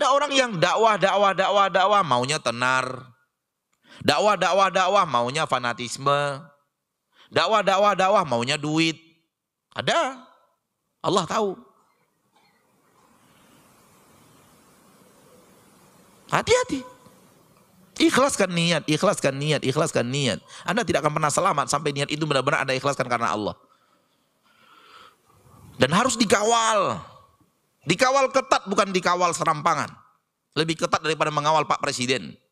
Ada orang yang dakwah, dakwah, dakwah, dakwah, maunya tenar. Dakwah, dakwah, dakwah, maunya fanatisme. Dakwah, dakwah, dakwah, maunya duit. Ada. Allah tahu. Hati-hati. Ikhlaskan niat, ikhlaskan niat, ikhlaskan niat. Anda tidak akan pernah selamat sampai niat itu benar-benar Anda ikhlaskan karena Allah. Dan harus dikawal. Dikawal ketat bukan dikawal serampangan. Lebih ketat daripada mengawal Pak Presiden.